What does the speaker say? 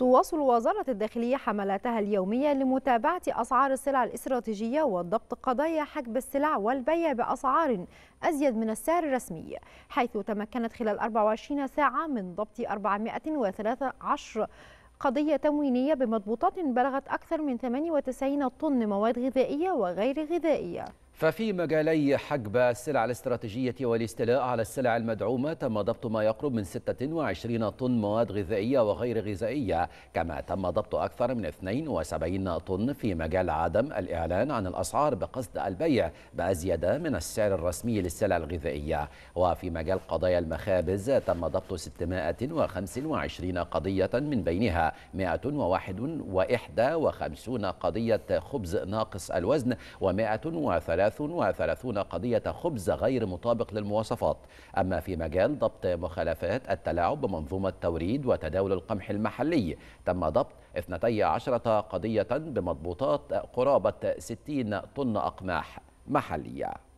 تواصل وزارة الداخلية حملاتها اليومية لمتابعة أسعار السلع الاستراتيجية وضبط قضايا حجب السلع والبيع بأسعار أزيد من السعر الرسمي حيث تمكنت خلال 24 ساعة من ضبط 413 قضية تموينية بمضبوطات بلغت أكثر من 98 طن مواد غذائية وغير غذائية ففي مجالي حجب السلع الاستراتيجية والاستيلاء على السلع المدعومة تم ضبط ما يقرب من 26 طن مواد غذائية وغير غذائية كما تم ضبط أكثر من 72 طن في مجال عدم الإعلان عن الأسعار بقصد البيع بأزيد من السعر الرسمي للسلع الغذائية وفي مجال قضايا المخابز تم ضبط 625 قضية من بينها 151 قضية خبز ناقص الوزن و103 33 قضية خبز غير مطابق للمواصفات أما في مجال ضبط مخالفات التلاعب بمنظومة توريد وتداول القمح المحلي تم ضبط 12 قضية بمضبوطات قرابة 60 طن أقماح محلية